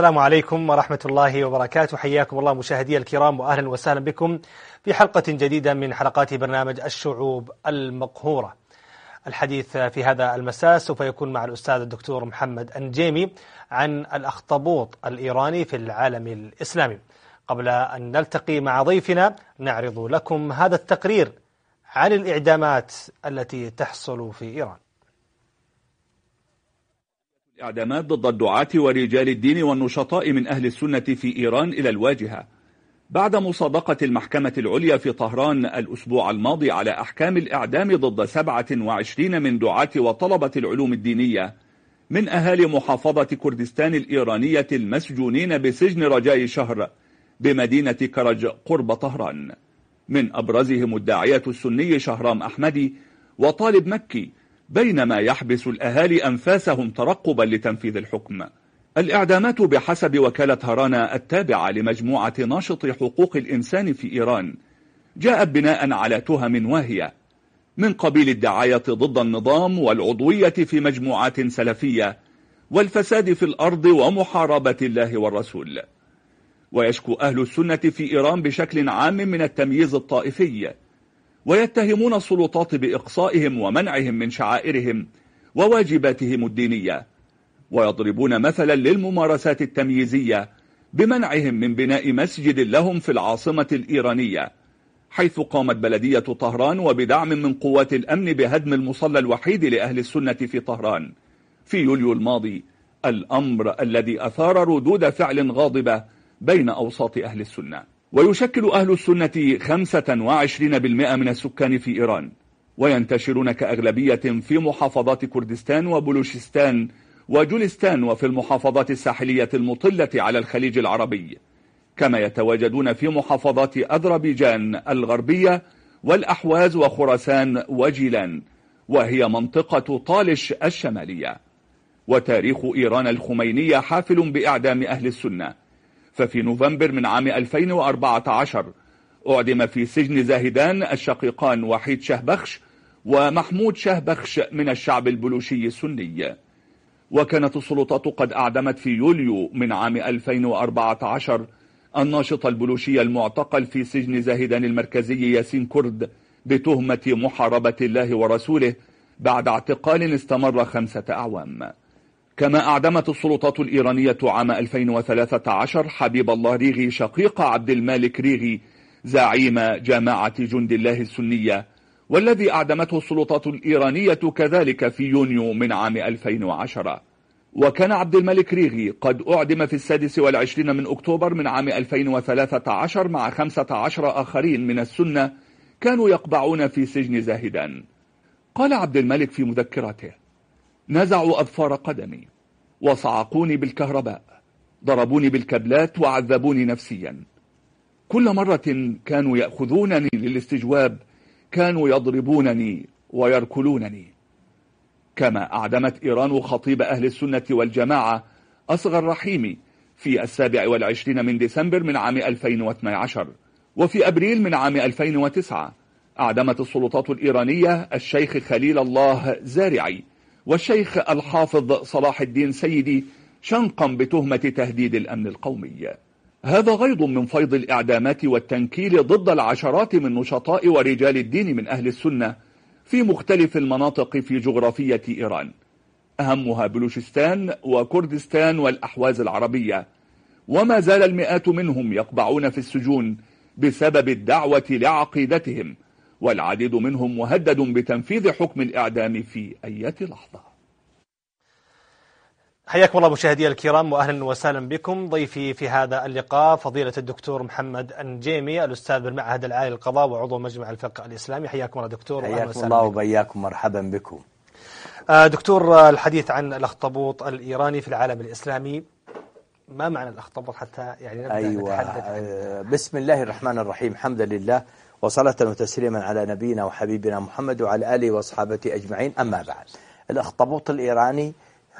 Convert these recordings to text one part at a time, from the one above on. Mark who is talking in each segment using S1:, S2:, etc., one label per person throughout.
S1: السلام عليكم ورحمة الله وبركاته حياكم الله مشاهدي الكرام وأهلا وسهلا بكم في حلقة جديدة من حلقات برنامج الشعوب المقهورة الحديث في هذا المساء سوف يكون مع الأستاذ الدكتور محمد أنجيمي عن الأخطبوط الإيراني في العالم الإسلامي قبل أن نلتقي مع ضيفنا نعرض لكم هذا التقرير عن الإعدامات التي تحصل في إيران
S2: إعدامات ضد الدعاة ورجال الدين والنشطاء من أهل السنة في إيران إلى الواجهة بعد مصادقة المحكمة العليا في طهران الأسبوع الماضي على أحكام الإعدام ضد 27 من دعاة وطلبة العلوم الدينية من أهالي محافظة كردستان الإيرانية المسجونين بسجن رجاء شهر بمدينة كرج قرب طهران من أبرزهم الداعية السني شهرام أحمدي وطالب مكي بينما يحبس الأهالي أنفاسهم ترقبا لتنفيذ الحكم الإعدامات بحسب وكالة هارانا التابعة لمجموعة ناشط حقوق الإنسان في إيران جاءت بناء على تهم واهية من قبيل الدعاية ضد النظام والعضوية في مجموعات سلفية والفساد في الأرض ومحاربة الله والرسول ويشكو أهل السنة في إيران بشكل عام من التمييز الطائفي ويتهمون السلطات بإقصائهم ومنعهم من شعائرهم وواجباتهم الدينية ويضربون مثلا للممارسات التمييزية بمنعهم من بناء مسجد لهم في العاصمة الإيرانية حيث قامت بلدية طهران وبدعم من قوات الأمن بهدم المصلى الوحيد لأهل السنة في طهران في يوليو الماضي الأمر الذي أثار ردود فعل غاضبة بين أوساط أهل السنة ويشكل أهل السنة 25% من السكان في إيران وينتشرون كأغلبية في محافظات كردستان وبلوشستان وجلستان وفي المحافظات الساحلية المطلة على الخليج العربي كما يتواجدون في محافظات أذربيجان الغربية والأحواز وخراسان وجيلان وهي منطقة طالش الشمالية وتاريخ إيران الخمينية حافل بإعدام أهل السنة ففي نوفمبر من عام 2014 أعدم في سجن زاهدان الشقيقان وحيد شهبخش ومحمود شهبخش من الشعب البلوشي السني وكانت السلطات قد أعدمت في يوليو من عام 2014 الناشط البلوشي المعتقل في سجن زاهدان المركزي ياسين كرد بتهمة محاربة الله ورسوله بعد اعتقال استمر خمسة أعوام كما أعدمت السلطات الإيرانية عام 2013 حبيب الله ريغي شقيق عبد المالك ريغي زعيم جماعة جند الله السنية والذي أعدمته السلطات الإيرانية كذلك في يونيو من عام 2010 وكان عبد الملك ريغي قد أعدم في السادس والعشرين من أكتوبر من عام 2013 مع 15 آخرين من السنة كانوا يقبعون في سجن زاهدا قال عبد الملك في مذكرته نزعوا أظفار قدمي وصعقوني بالكهرباء ضربوني بالكبلات وعذبوني نفسيا كل مرة كانوا يأخذونني للاستجواب كانوا يضربونني ويركلونني كما أعدمت إيران خطيب أهل السنة والجماعة أصغر رحيمي في السابع والعشرين من ديسمبر من عام 2012 وفي أبريل من عام 2009 أعدمت السلطات الإيرانية الشيخ خليل الله زارعي والشيخ الحافظ صلاح الدين سيدي شنقا بتهمة تهديد الأمن القومي هذا غيض من فيض الإعدامات والتنكيل ضد العشرات من نشطاء ورجال الدين من أهل السنة في مختلف المناطق في جغرافية إيران أهمها بلوشستان وكردستان والأحواز العربية وما زال المئات منهم يقبعون في السجون بسبب الدعوة لعقيدتهم والعديد منهم مهدد بتنفيذ حكم الإعدام في أي لحظة حياكم الله مشاهدي الكرام وأهلا وسهلا بكم ضيفي في هذا
S1: اللقاء فضيلة الدكتور محمد النجيمي الأستاذ بالمعهد العالي للقضاء وعضو مجمع الفقه الإسلامي حياكم الله دكتور حياكم الله
S3: وبياكم مرحبا بكم آه، دكتور آه، الحديث
S1: عن الأخطبوط الإيراني في العالم الإسلامي ما معنى الأخطبوط حتى يعني
S3: نبدأ أيوة نتحدث آه، بسم الله الرحمن الرحيم الحمد لله وصلاة وتسليما على نبينا وحبيبنا محمد وعلى آله وصحابته أجمعين أما بعد الأخطبوط الإيراني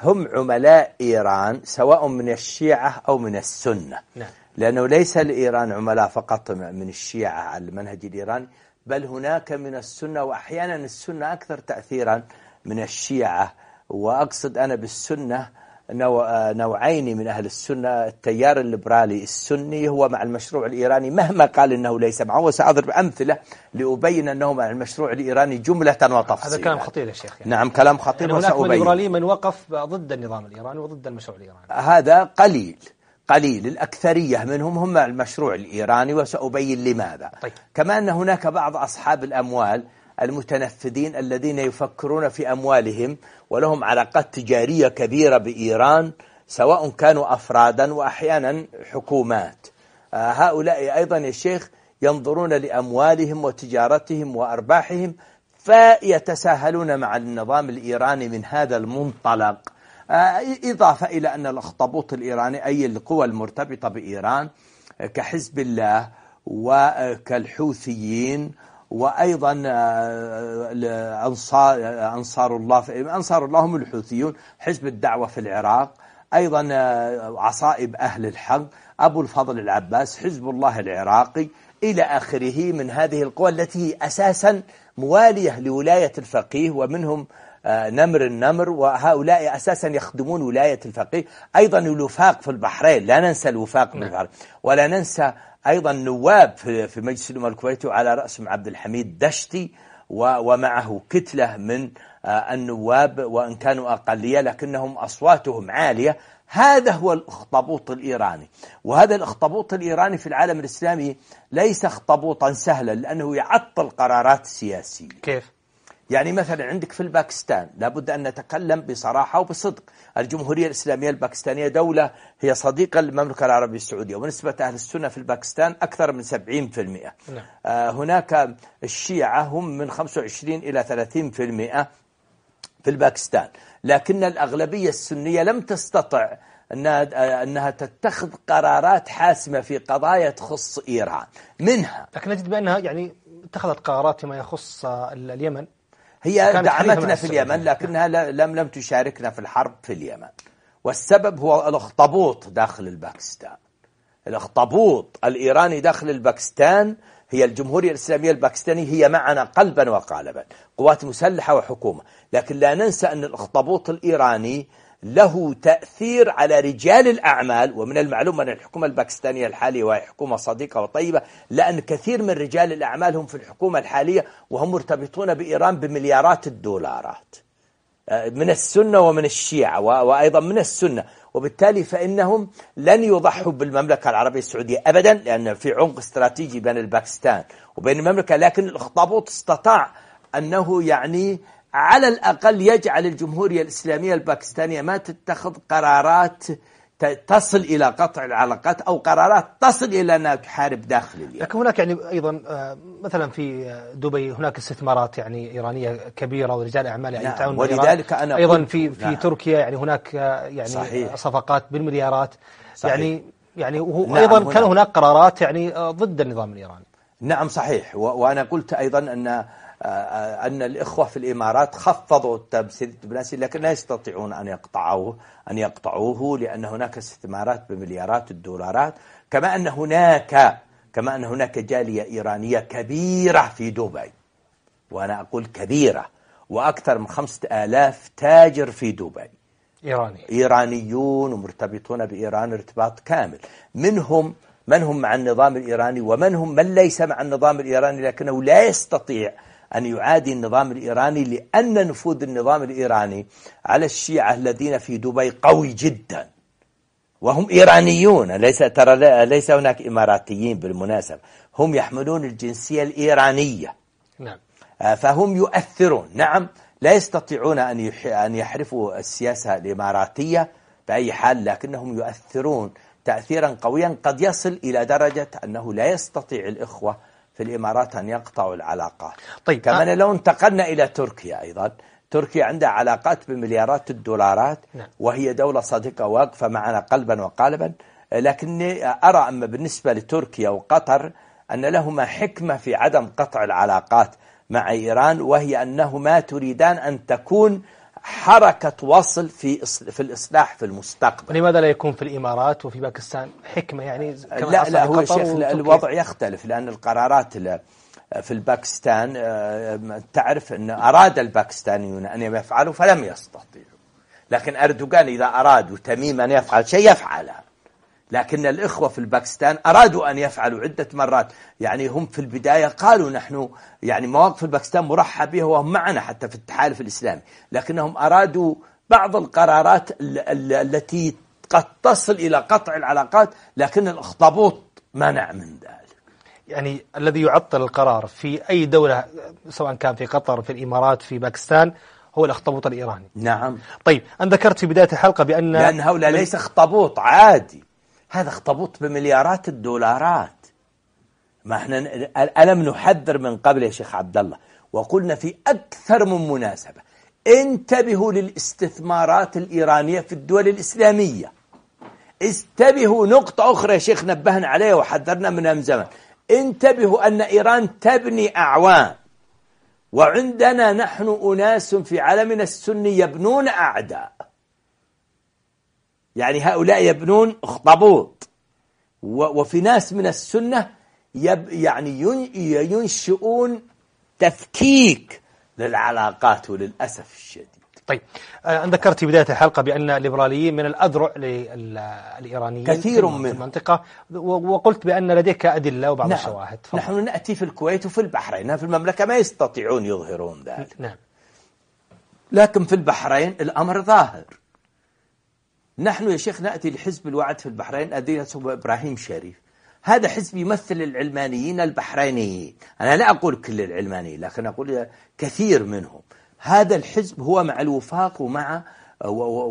S3: هم عملاء إيران سواء من الشيعة أو من السنة نعم. لأنه ليس لإيران عملاء فقط من الشيعة على المنهج الإيراني بل هناك من السنة وأحيانا السنة أكثر تأثيرا من الشيعة وأقصد أنا بالسنة نوع آه، نوعين من أهل السنة التيار الليبرالي السني هو مع المشروع الإيراني مهما قال أنه ليس معه وسأضرب أمثلة لأبين أنه مع المشروع الإيراني جملة وتفصيلا هذا كلام خطير يا شيخ يعني نعم كلام خطير يعني هناك من
S1: من وقف ضد النظام الإيراني وضد المشروع الإيراني
S3: هذا قليل قليل الأكثرية منهم هم المشروع الإيراني وسأبين لماذا طيب. كما أن هناك بعض أصحاب الأموال المتنفذين الذين يفكرون في أموالهم ولهم علاقات تجارية كبيرة بإيران سواء كانوا أفرادا وأحيانا حكومات آه، هؤلاء أيضا يا شيخ ينظرون لأموالهم وتجارتهم وأرباحهم فيتساهلون مع النظام الإيراني من هذا المنطلق آه، إضافة إلى أن الأخطبوط الإيراني أي القوى المرتبطة بإيران آه، كحزب الله وكالحوثيين وأيضا آه، أنصار, أنصار الله أنصار الله هم الحوثيون حزب الدعوة في العراق أيضا آه، عصائب أهل الحق أبو الفضل العباس حزب الله العراقي إلى آخره من هذه القوى التي أساسا موالية لولاية الفقيه ومنهم آه، نمر النمر وهؤلاء أساسا يخدمون ولاية الفقيه أيضا الوفاق في البحرين لا ننسى الوفاق في نعم. البحرين ولا ننسى أيضا نواب في مجلس الأمة الكويتي وعلى رأسهم عبد الحميد دشتي ومعه كتلة من آه، النواب وإن كانوا أقلية لكنهم أصواتهم عالية هذا هو الاخطبوط الإيراني وهذا الاخطبوط الإيراني في العالم الإسلامي ليس اخطبوطا سهلا لأنه يعطل قرارات السياسية كيف؟ يعني مثلا عندك في الباكستان لابد أن نتكلم بصراحة وبصدق الجمهورية الإسلامية الباكستانية دولة هي صديقة للمملكة العربية السعودية ونسبة أهل السنة في الباكستان أكثر من 70% نعم. آه هناك الشيعة هم من 25 إلى 30% في الباكستان لكن الأغلبية السنية لم تستطع أنها, آه، أنها تتخذ قرارات حاسمة في قضايا تخص إيران منها لكن نجد بأنها يعني اتخذت قرارات فيما
S1: يخص اليمن هي دعمتنا في اليمن لكنها
S3: لم لم تشاركنا في الحرب في اليمن والسبب هو الاخطبوط داخل الباكستان الاخطبوط الإيراني داخل الباكستان هي الجمهورية الإسلامية الباكستانية هي معنا قلبا وقالبا قوات مسلحة وحكومة لكن لا ننسى أن الاخطبوط الإيراني له تأثير على رجال الأعمال ومن المعلوم أن الحكومة الباكستانية الحالية وهي حكومة صديقة وطيبة لأن كثير من رجال الأعمال هم في الحكومة الحالية وهم مرتبطون بإيران بمليارات الدولارات آه، من السنة ومن الشيعة وأيضا من السنة وبالتالي فإنهم لن يضحوا بالمملكة العربية السعودية أبدا لأن في عمق استراتيجي بين الباكستان وبين المملكة لكن الأخطبوط استطاع أنه يعني على الأقل يجعل الجمهورية الإسلامية الباكستانية ما تتخذ قرارات تصل إلى قطع العلاقات أو قرارات تصل إلى أنها تحارب داخل اليمن
S1: لكن هناك يعني أيضا آه، مثلا في آه، دبي هناك استثمارات يعني إيرانية كبيرة ورجال أعمال يعني نعم ولذلك أنا أيضا في في نعم تركيا يعني هناك آه، يعني صحيح صفقات بالمليارات صحيح يعني يعني وهو نعم أيضا كان هناك قرارات يعني ضد النظام الإيراني
S3: نعم صحيح وأنا قلت أيضا أن أن الإخوة في الإمارات خفضوا التمثيل الدبلوماسي لكن لا يستطيعون أن يقطعوه أن يقطعوه لأن هناك استثمارات بمليارات الدولارات كما أن هناك كما أن هناك جالية إيرانية كبيرة في دبي وأنا أقول كبيرة وأكثر من خمسة آلاف تاجر في دبي إيراني إيرانيون ومرتبطون بإيران ارتباط كامل منهم من هم مع النظام الإيراني ومن هم من ليس مع النظام الإيراني لكنه لا يستطيع أن يعادي النظام الإيراني لأن نفوذ النظام الإيراني على الشيعة الذين في دبي قوي جدا وهم إيرانيون ليس ترى ليس هناك إماراتيين بالمناسبة هم يحملون الجنسية الإيرانية نعم آه، فهم يؤثرون نعم لا يستطيعون أن أن يحرفوا السياسة الإماراتية بأي حال لكنهم يؤثرون تأثيرا قويا قد يصل إلى درجة أنه لا يستطيع الإخوة في الإمارات أن يقطعوا العلاقات طيب كمان آه. لو انتقلنا إلى تركيا أيضا تركيا عندها علاقات بمليارات الدولارات نعم. وهي دولة صديقة واقفة معنا قلبا وقالبا لكني أرى أما بالنسبة لتركيا وقطر أن لهما حكمة في عدم قطع العلاقات مع إيران وهي أنهما تريدان أن تكون حركة وصل في في الإصلاح في المستقبل
S1: لماذا لا يكون في الإمارات وفي باكستان حكمة يعني كما لا لا هو شيخ الوضع
S3: يختلف لأن القرارات في الباكستان آه، تعرف أن أراد الباكستانيون أن يفعلوا فلم يستطيعوا لكن أردوغان إذا أراد وتميم أن يفعل شيء يفعله لكن الإخوة في الباكستان أرادوا أن يفعلوا عدة مرات يعني هم في البداية قالوا نحن يعني مواقف الباكستان مرحب بها وهم معنا حتى في التحالف الإسلامي لكنهم أرادوا بعض القرارات التي قد تصل إلى قطع العلاقات لكن الأخطبوط منع من ذلك
S1: يعني الذي يعطل القرار في أي دولة سواء كان في قطر في الإمارات في باكستان هو الأخطبوط الإيراني نعم طيب أن ذكرت في بداية الحلقة بأن لأن هؤلاء ليس
S3: أخطبوط عادي هذا اخطبوط بمليارات الدولارات ما احنا ألم نحذر من قبل يا شيخ عبد الله وقلنا في أكثر من مناسبة انتبهوا للاستثمارات الإيرانية في الدول الإسلامية انتبهوا نقطة أخرى يا شيخ نبهنا عليها وحذرنا منها من زمن انتبهوا أن إيران تبني أعوان وعندنا نحن أناس في عالمنا السني يبنون أعداء يعني هؤلاء يبنون اخطبوط وفي ناس من السنة يب يعني ينشئون تفكيك للعلاقات وللأسف الشديد طيب آه، أن ذكرت في بداية
S1: الحلقة بأن الليبراليين من الأذرع للإيرانيين كثير من المنطقة
S3: وقلت بأن لديك أدلة وبعض نعم الشواهد فضل. نحن نأتي في الكويت وفي البحرين في المملكة ما يستطيعون يظهرون ذلك نعم لكن في البحرين الأمر ظاهر نحن يا شيخ نأتي لحزب الوعد في البحرين الذي يسمى إبراهيم شريف هذا حزب يمثل العلمانيين البحرينيين أنا لا أقول كل العلمانيين لكن أقول كثير منهم هذا الحزب هو مع الوفاق ومع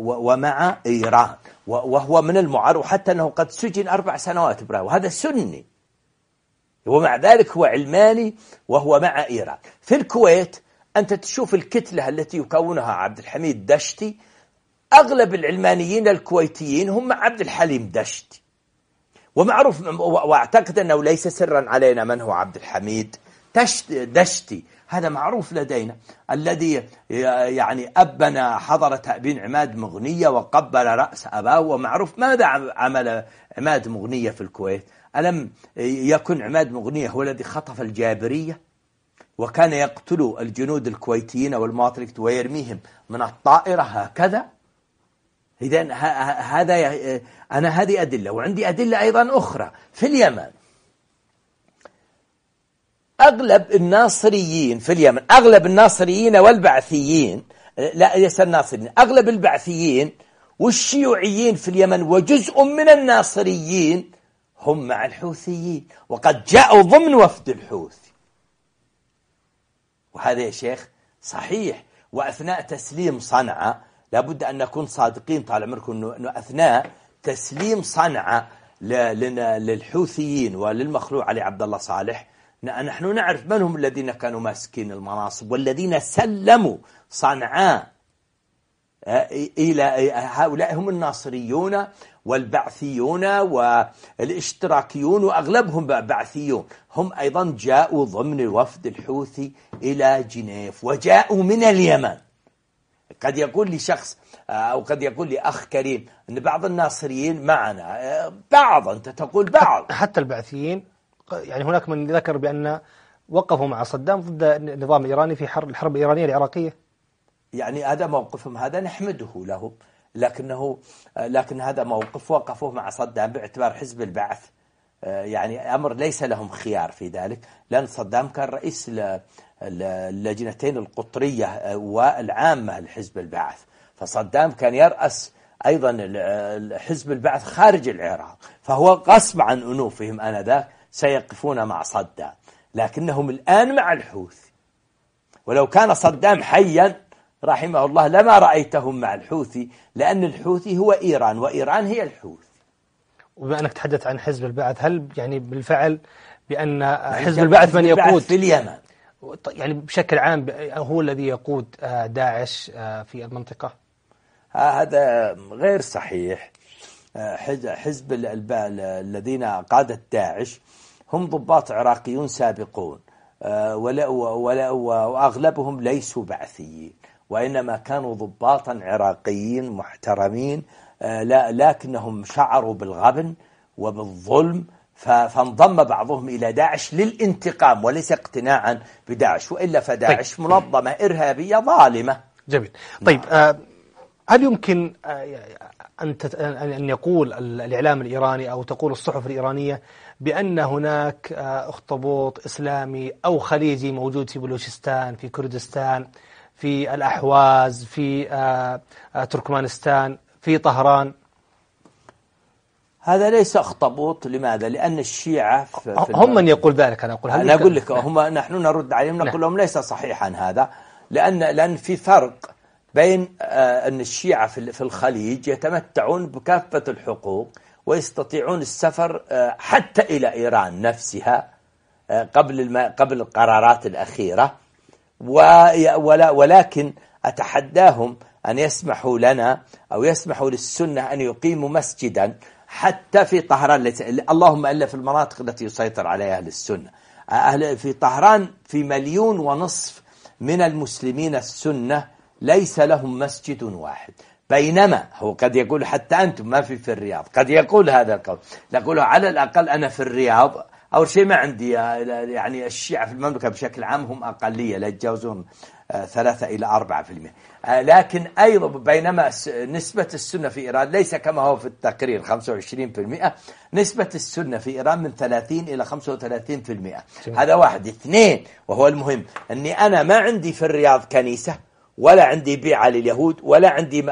S3: ومع إيران وهو من المعار وحتى أنه قد سجن أربع سنوات إبراهيم وهذا سني ومع ذلك هو علماني وهو مع إيران في الكويت أنت تشوف الكتلة التي يكونها عبد الحميد دشتي أغلب العلمانيين الكويتيين هم مع عبد الحليم دشت ومعروف وأعتقد أنه ليس سرا علينا من هو عبد الحميد دشتي هذا معروف لدينا الذي يعني ابنا حضر تأبين عماد مغنية وقبل رأس أباه ومعروف ماذا عمل عماد مغنية في الكويت ألم يكن عماد مغنية هو الذي خطف الجابرية وكان يقتل الجنود الكويتيين والمواطنين ويرميهم من الطائرة هكذا إذا هذا أنا هذه أدلة وعندي أدلة أيضا أخرى في اليمن أغلب الناصريين في اليمن أغلب الناصريين والبعثيين لا ليس الناصريين أغلب البعثيين والشيوعيين في اليمن وجزء من الناصريين هم مع الحوثيين وقد جاءوا ضمن وفد الحوث وهذا يا شيخ صحيح وأثناء تسليم صنعاء لابد أن نكون صادقين طال عمركم أنه أثناء تسليم صنعاء للحوثيين وللمخلوع علي عبد الله صالح نحن نعرف من هم الذين كانوا ماسكين المناصب والذين سلموا صنعاء آه، إلى آه، هؤلاء هم الناصريون والبعثيون والاشتراكيون وأغلبهم بعثيون هم أيضا جاءوا ضمن الوفد الحوثي إلى جنيف وجاءوا من اليمن قد يقول لي شخص آه، أو قد يقول لي أخ كريم أن بعض الناصريين معنا آه، بعض أنت تقول بعض
S1: حتى البعثيين يعني هناك من ذكر بأن وقفوا مع صدام ضد النظام الإيراني في حرب الحرب الإيرانية العراقية
S3: يعني هذا موقفهم هذا نحمده له لكنه آه، لكن هذا موقف وقفوه مع صدام باعتبار حزب البعث يعني أمر ليس لهم خيار في ذلك لأن صدام كان رئيس اللجنتين القطرية والعامة لحزب البعث فصدام كان يرأس أيضا حزب البعث خارج العراق فهو غصب عن أنوفهم آنذاك سيقفون مع صدام لكنهم الآن مع الحوثي ولو كان صدام حيا رحمه الله لما رأيتهم مع الحوثي لأن الحوثي هو إيران وإيران هي الحوثي
S1: وبما أنك تحدث عن حزب البعث هل يعني بالفعل بأن يعني حزب البعث من يقود في اليمن يعني بشكل عام هو الذي يقود آه، داعش آه، في المنطقة
S3: آه، هذا غير صحيح حزب الذين قادت داعش هم ضباط عراقيون سابقون ولا ولا واغلبهم ليسوا بعثيين وانما كانوا ضباطا عراقيين محترمين لكنهم شعروا بالغبن وبالظلم فانضم بعضهم إلى داعش للانتقام وليس اقتناعا بداعش وإلا فداعش طيب. منظمة إرهابية ظالمة جميل طيب آه هل يمكن
S1: آه، أن أن يقول الإعلام الإيراني أو تقول الصحف الإيرانية بأن هناك آه، اخطبوط إسلامي أو خليجي موجود في بلوشستان في كردستان في الأحواز في آه، تركمانستان في
S3: طهران هذا ليس أخطبوط لماذا؟ لأن الشيعة في هم في من
S1: يقول ذلك أنا أقول أنا أقول لك هم
S3: نحن نرد عليهم نعم. نقول لهم ليس صحيحا هذا لأن لأن في فرق بين آه، أن الشيعة في الخليج يتمتعون بكافة الحقوق ويستطيعون السفر آه، حتى إلى إيران نفسها آه، قبل قبل القرارات الأخيرة ولكن أتحداهم أن يسمحوا لنا أو يسمحوا للسنة أن يقيموا مسجدا حتى في طهران ليس اللهم إلا في المناطق التي يسيطر عليها أهل السنة أهل في طهران في مليون ونصف من المسلمين السنة ليس لهم مسجد واحد بينما هو قد يقول حتى أنتم ما في في الرياض قد يقول هذا القول نقول على الأقل أنا في الرياض أول شيء ما عندي يعني الشيعة في المملكة بشكل عام هم أقلية لا يتجاوزون 3 إلى 4% آه، لكن أيضا بينما نسبة السنة في إيران ليس كما هو في التقرير 25% نسبة السنة في إيران من 30 إلى 35% هذا واحد اثنين وهو المهم أني أنا ما عندي في الرياض كنيسة ولا عندي بيعة لليهود ولا عندي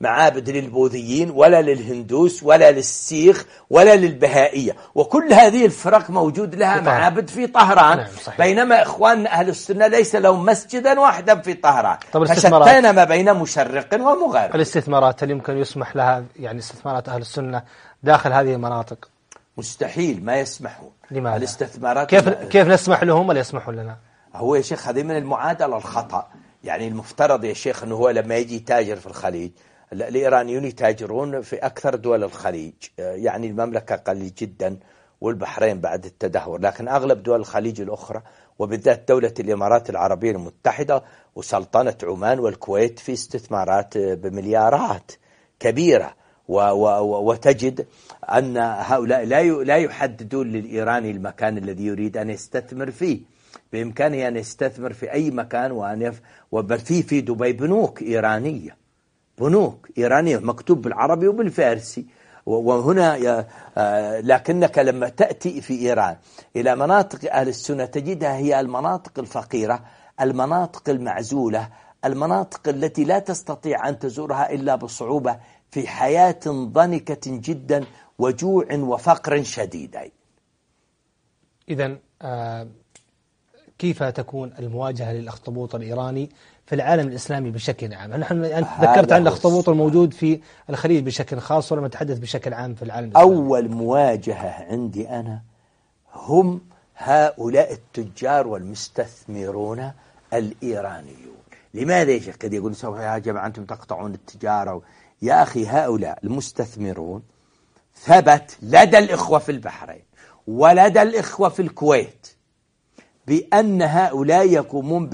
S3: معابد للبوذيين ولا للهندوس ولا للسيخ ولا للبهائية وكل هذه الفرق موجود لها في معابد في طهران نعم صحيح. بينما إخواننا أهل السنة ليس لهم مسجدا واحدا في طهران طب فشتينا ما بين مشرق ومغرب
S1: الاستثمارات هل يمكن يسمح لها يعني استثمارات أهل السنة داخل هذه المناطق
S3: مستحيل ما يسمحون لماذا؟ الاستثمارات كيف, كيف نسمح
S1: لهم ولا يسمحون لنا
S3: هو يا شيخ هذه من المعادلة الخطأ يعني المفترض يا شيخ أنه هو لما يجي تاجر في الخليج الإيرانيون يتاجرون في أكثر دول الخليج آه، يعني المملكة قليل جدا والبحرين بعد التدهور لكن أغلب دول الخليج الأخرى وبالذات دولة الإمارات العربية المتحدة وسلطنة عمان والكويت في استثمارات آه، بمليارات كبيرة و و وتجد أن هؤلاء لا لا يحددون للإيراني المكان الذي يريد أن يستثمر فيه بإمكانه أن يستثمر في أي مكان وأن يف... وفي في دبي بنوك إيرانية بنوك إيرانية مكتوب بالعربي وبالفارسي وهنا آه، لكنك لما تأتي في إيران إلى مناطق أهل السنة تجدها هي المناطق الفقيرة المناطق المعزولة المناطق التي لا تستطيع أن تزورها إلا بصعوبة في حياة ضنكة جدا وجوع وفقر شديدين
S1: إذا آه، كيف تكون المواجهة للأخطبوط الإيراني في العالم الإسلامي بشكل عام نحن أنت ذكرت عن الأخطبوط الموجود في الخليج بشكل خاص ولما نتحدث بشكل عام في العالم الإسلامي
S3: أول مواجهة عندي أنا هم هؤلاء التجار والمستثمرون الإيرانيون لماذا يا شيخ قد يقول سوف يا جماعة أنتم تقطعون التجارة يا أخي هؤلاء المستثمرون ثبت لدى الإخوة في البحرين ولدى الإخوة في الكويت بأن هؤلاء يقومون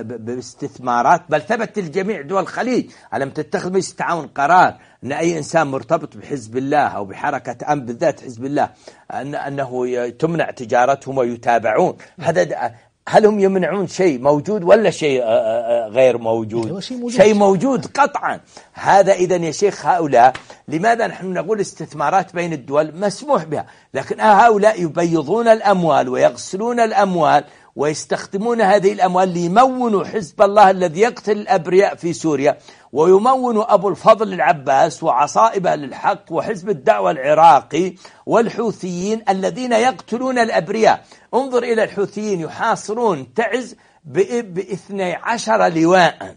S3: باستثمارات بل ثبت الجميع دول الخليج ألم تتخذ مجلس التعاون قرار أن أي إنسان مرتبط بحزب الله أو بحركة أم بالذات حزب الله أن أنه تمنع تجارتهم ويتابعون هذا هل هم يمنعون شيء موجود ولا شيء آه، آه، آه، غير موجود شيء موجود, قطعا هذا إذا يا شيخ هؤلاء لماذا نحن نقول استثمارات بين الدول مسموح بها لكن هؤلاء يبيضون الأموال ويغسلون الأموال ويستخدمون هذه الأموال ليمونوا حزب الله الذي يقتل الأبرياء في سوريا ويمونوا أبو الفضل العباس وعصائبه للحق وحزب الدعوة العراقي والحوثيين الذين يقتلون الأبرياء انظر إلى الحوثيين يحاصرون تعز باثني عشر لواء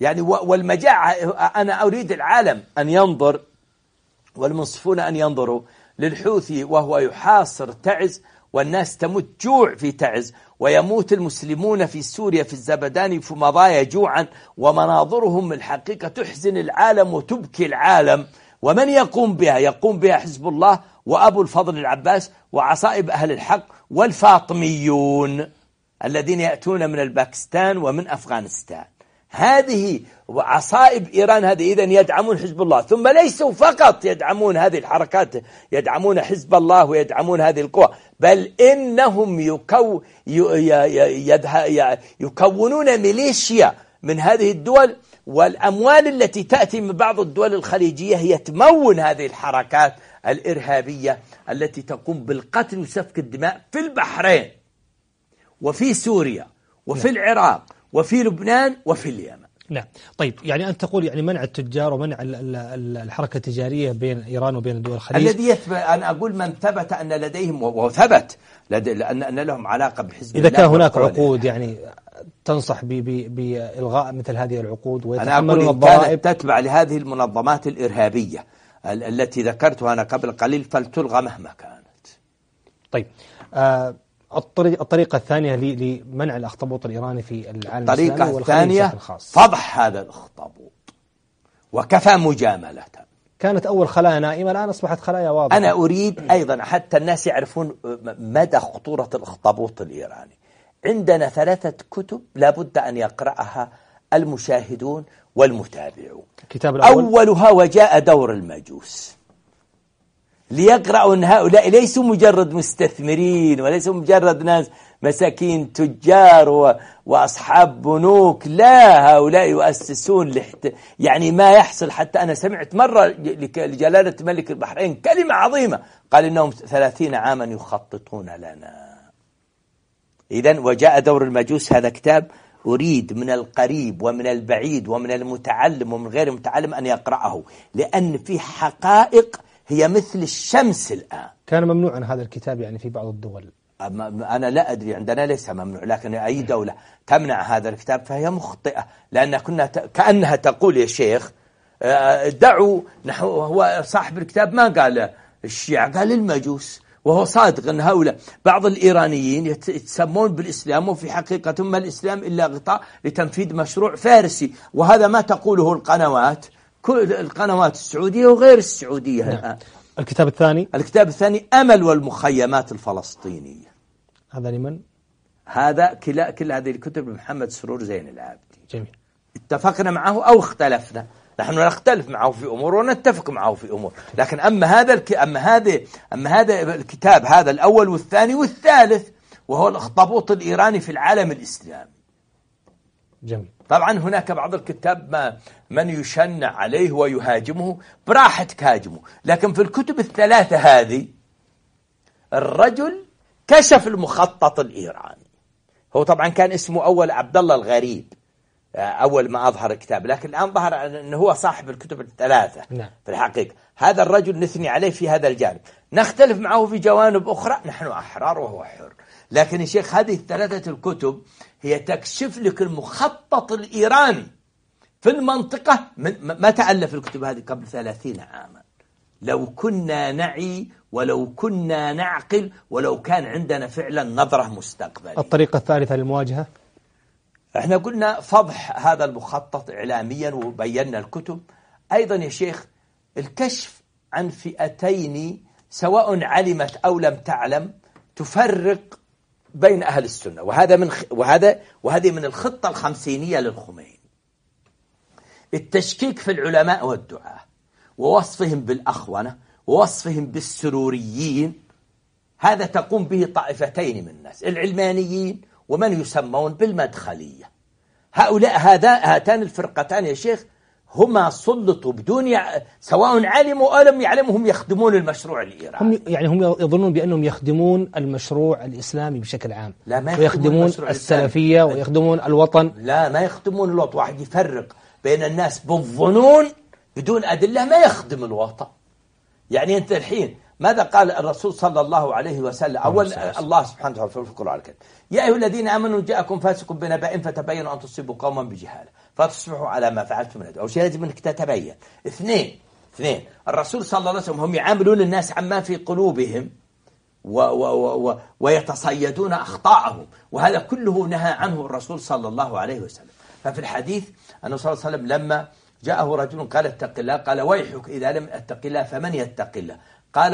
S3: يعني والمجاعة أنا أريد العالم أن ينظر والمنصفون أن ينظروا للحوثي وهو يحاصر تعز والناس تموت جوع في تعز ويموت المسلمون في سوريا في الزبدان في مضايا جوعا ومناظرهم الحقيقة تحزن العالم وتبكي العالم ومن يقوم بها يقوم بها حزب الله وأبو الفضل العباس وعصائب أهل الحق والفاطميون الذين يأتون من الباكستان ومن أفغانستان هذه عصائب إيران هذه إذا يدعمون حزب الله ثم ليسوا فقط يدعمون هذه الحركات يدعمون حزب الله ويدعمون هذه القوى بل إنهم يكو يكونون ميليشيا من هذه الدول والأموال التي تأتي من بعض الدول الخليجية هي تمون هذه الحركات الإرهابية التي تقوم بالقتل وسفك الدماء في البحرين وفي سوريا وفي نعم. العراق وفي لبنان وفي اليمن
S1: لا طيب يعني أنت تقول يعني منع التجار ومنع الحركة التجارية بين إيران وبين دول الخليج الذي
S3: يثبت أنا أقول من ثبت أن لديهم وثبت لدي أن لهم علاقة بحزب إذا كان هناك عقود
S1: يعني تنصح بإلغاء مثل هذه العقود أنا أقول إن كانت
S3: تتبع لهذه المنظمات الإرهابية التي ذكرتها أنا قبل قليل فلتلغى مهما كانت
S1: طيب آه الطريق الطريقة الثانية لمنع الأخطبوط الإيراني في العالم الطريقة الثانية
S3: فضح هذا الأخطبوط وكفى مجاملة
S1: كانت أول خلايا نائمة الآن أصبحت خلايا واضحة أنا أريد
S3: أيضا حتى الناس يعرفون مدى خطورة الأخطبوط الإيراني عندنا ثلاثة كتب لابد أن يقرأها المشاهدون والمتابعون الكتاب الأول أولها وجاء دور المجوس ليقرأوا أن هؤلاء ليسوا مجرد مستثمرين وليسوا مجرد ناس مساكين تجار وأصحاب بنوك لا هؤلاء يؤسسون لحت يعني ما يحصل حتى أنا سمعت مرة لجلالة ملك البحرين كلمة عظيمة قال إنهم ثلاثين عاما يخططون لنا إذا وجاء دور المجوس هذا كتاب أريد من القريب ومن البعيد ومن المتعلم ومن غير المتعلم أن يقرأه لأن في حقائق هي مثل الشمس الآن
S1: كان ممنوعا هذا الكتاب يعني في بعض الدول
S3: أنا لا أدري عندنا ليس ممنوع لكن أي دولة تمنع هذا الكتاب فهي مخطئة لأن كنا كأنها تقول يا شيخ آه، دعوا نحو هو صاحب الكتاب ما قال الشيعة قال المجوس وهو صادق أن هؤلاء بعض الإيرانيين يتسمون بالإسلام وفي حقيقة ما الإسلام إلا غطاء لتنفيذ مشروع فارسي وهذا ما تقوله القنوات كل القنوات السعودية وغير السعودية نعم. الآن الكتاب الثاني الكتاب الثاني أمل والمخيمات الفلسطينية هذا لمن؟ هذا كلا كل هذه الكتب لمحمد سرور زين العابدي جميل اتفقنا معه أو اختلفنا نحن نختلف معه في أمور ونتفق معه في أمور لكن أما هذا الك... أما هذا أما هذا الكتاب هذا الأول والثاني والثالث وهو الأخطبوط الإيراني في العالم الإسلامي جميل طبعا هناك بعض الكتاب ما من يشنع عليه ويهاجمه براحة هاجمه لكن في الكتب الثلاثة هذه الرجل كشف المخطط الإيراني هو طبعا كان اسمه أول عبد الله الغريب آه، أول ما أظهر الكتاب لكن الآن ظهر أنه هو صاحب الكتب الثلاثة نعم. في الحقيقة هذا الرجل نثني عليه في هذا الجانب نختلف معه في جوانب أخرى نحن أحرار وهو حر لكن الشيخ هذه الثلاثة الكتب هي تكشف لك المخطط الإيراني في المنطقة من ما تألف الكتب هذه قبل ثلاثين عاما لو كنا نعي ولو كنا نعقل ولو كان عندنا فعلا نظرة مستقبلية
S1: الطريقة الثالثة للمواجهة
S3: احنا قلنا فضح هذا المخطط إعلاميا وبينا الكتب أيضا يا شيخ الكشف عن فئتين سواء علمت أو لم تعلم تفرق بين أهل السنة وهذا من وهذا وهذه من الخطة الخمسينية للخميني التشكيك في العلماء والدعاة ووصفهم بالأخونة ووصفهم بالسروريين هذا تقوم به طائفتين من الناس العلمانيين ومن يسمون بالمدخلية هؤلاء هذا هاتان الفرقتان يا شيخ هما سلطوا بدون سواء علموا أو لم يعلموا هم يخدمون المشروع الإيراني هم يعني هم
S1: يظنون بأنهم يخدمون المشروع الإسلامي بشكل عام لا ما يخدمون, ويخدمون السلفية الإسلامي. ويخدمون الوطن
S3: لا ما يخدمون الوطن واحد يفرق بين الناس بالظنون بدون أدلة ما يخدم الوطن يعني أنت الحين ماذا قال الرسول صلى الله عليه وسلم أول الله سبحانه وتعالى في القرآن الكريم يا أيها الذين آمنوا جاءكم فاسق بنبأ فتبينوا أن تصيبوا قوما بجهالة فتصبحوا على ما فعلتم من أول شيء لازم أنك تتبين اثنين اثنين الرسول صلى الله عليه وسلم هم يعاملون الناس عما في قلوبهم و و و و ويتصيدون أخطاءهم وهذا كله نهى عنه الرسول صلى الله عليه وسلم ففي الحديث أنه صلى الله عليه وسلم لما جاءه رجل قال اتق الله قال ويحك إذا لم اتق الله فمن يتق الله قال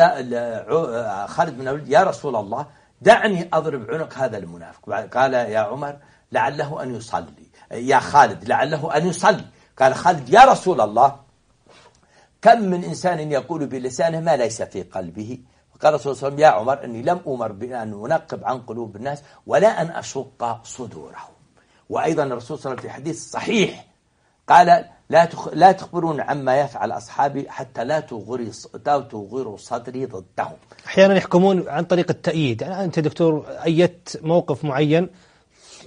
S3: خالد بن الوليد يا رسول الله دعني أضرب عنق هذا المنافق قال يا عمر لعله أن يصلي يا خالد لعله أن يصلي قال خالد يا رسول الله كم من إنسان يقول بلسانه ما ليس في قلبه قال رسول الله صلى الله عليه وسلم يا عمر أني لم أمر بأن أنقب عن قلوب الناس ولا أن أشق صدورهم وأيضا الرسول صلى الله عليه وسلم في حديث صحيح قال لا لا تخبرون عما يفعل أصحابي حتى لا تغري لا صدري ضدهم
S1: أحيانا يحكمون عن طريق التأييد يعني أنت دكتور أيدت موقف معين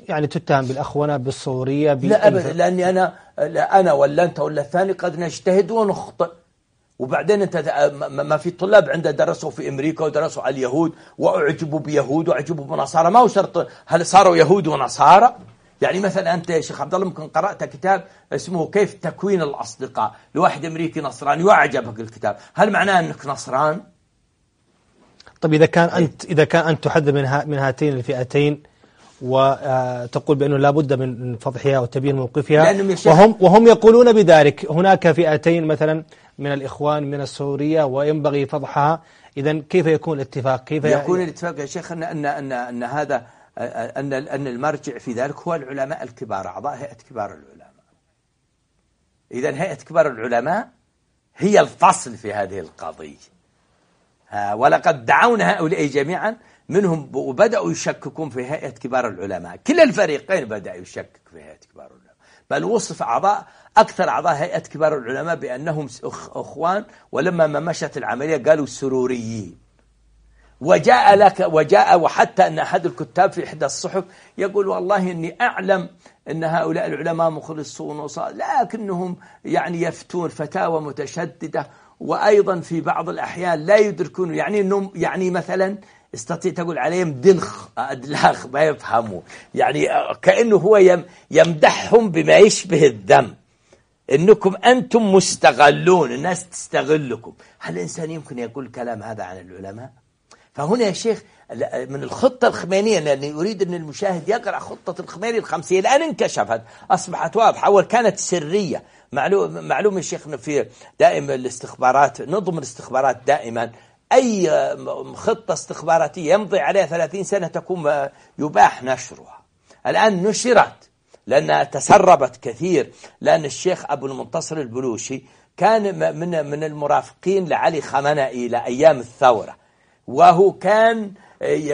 S1: يعني
S3: تتهم بالأخوانة بالصورية لا أبدا لأني أنا لا أنا ولا أنت ولا الثاني قد نجتهد ونخطئ وبعدين انت ما في طلاب عنده درسوا في امريكا ودرسوا على اليهود واعجبوا بيهود واعجبوا بنصارى ما هو شرط هل صاروا يهود ونصارى؟ يعني مثلا انت يا شيخ عبد الله ممكن قرات كتاب اسمه كيف تكوين الاصدقاء لواحد امريكي نصراني واعجبك الكتاب، هل معناه انك نصران؟
S1: طيب اذا كان طيب. انت اذا كان انت تحدد من من هاتين الفئتين وتقول بأنه لا بد من فضحها وتبيين موقفها وهم, وهم يقولون بذلك هناك فئتين مثلا من الإخوان من السورية وينبغي فضحها إذا كيف يكون الاتفاق كيف يكون
S3: الاتفاق يا شيخ أن, أن, أن, أن هذا أن, أن المرجع في ذلك هو العلماء الكبار أعضاء هيئة كبار العلماء إذا هيئة كبار العلماء هي الفصل في هذه القضية ولقد دعونا هؤلاء جميعا منهم وبدأوا يشككون في هيئة كبار العلماء كلا الفريقين بدأ يشكك في هيئة كبار العلماء بل وصف أعضاء أكثر أعضاء هيئة كبار العلماء بأنهم أخوان ولما ما مشت العملية قالوا سروريين وجاء لك وجاء وحتى أن أحد الكتاب في إحدى الصحف يقول والله إني أعلم أن هؤلاء العلماء مخلصون وصال لكنهم يعني يفتون فتاوى متشددة وأيضا في بعض الأحيان لا يدركون يعني, يعني مثلا استطيع تقول عليهم دنخ أدلاخ ما يفهموا يعني آه، كأنه هو يمدحهم بما يشبه الذم انكم انتم مستغلون الناس تستغلكم هل الانسان يمكن يقول كلام هذا عن العلماء فهنا يا شيخ من الخطة الخمينية لأني أريد أن المشاهد يقرأ خطة الخميني الخمسية الآن انكشفت أصبحت واضحة أول كانت سرية معلوم, معلوم الشيخ أنه في دائما الاستخبارات نظم الاستخبارات دائما أي خطة استخباراتية يمضي عليها 30 سنة تكون يباح نشرها الآن نشرت لأنها تسربت كثير لأن الشيخ أبو المنتصر البلوشي كان من من المرافقين لعلي خمنائي إلى أيام الثورة وهو كان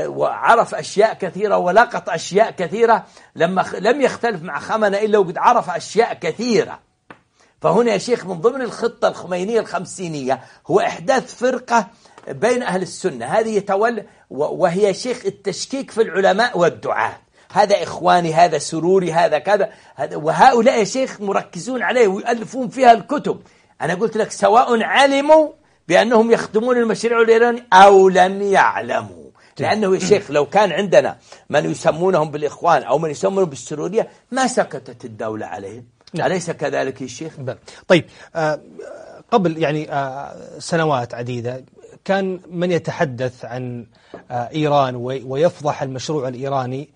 S3: وعرف أشياء كثيرة ولقط أشياء كثيرة لما لم يختلف مع خمنائي إلا وقد عرف أشياء كثيرة فهنا يا شيخ من ضمن الخطة الخمينية الخمسينية هو إحداث فرقة بين أهل السنة هذه يتولى وهي شيخ التشكيك في العلماء والدعاة هذا إخواني هذا سروري هذا كذا وهؤلاء يا شيخ مركزون عليه ويؤلفون فيها الكتب أنا قلت لك سواء علموا بأنهم يخدمون المشروع الإيراني أو لم يعلموا لأنه يا شيخ لو كان عندنا من يسمونهم بالإخوان أو من يسمونهم بالسرورية ما سكتت الدولة عليهم نعم. أليس كذلك يا شيخ؟ طيب آه،
S1: قبل يعني آه، سنوات عديدة كان من يتحدث عن آه، إيران ويفضح المشروع الإيراني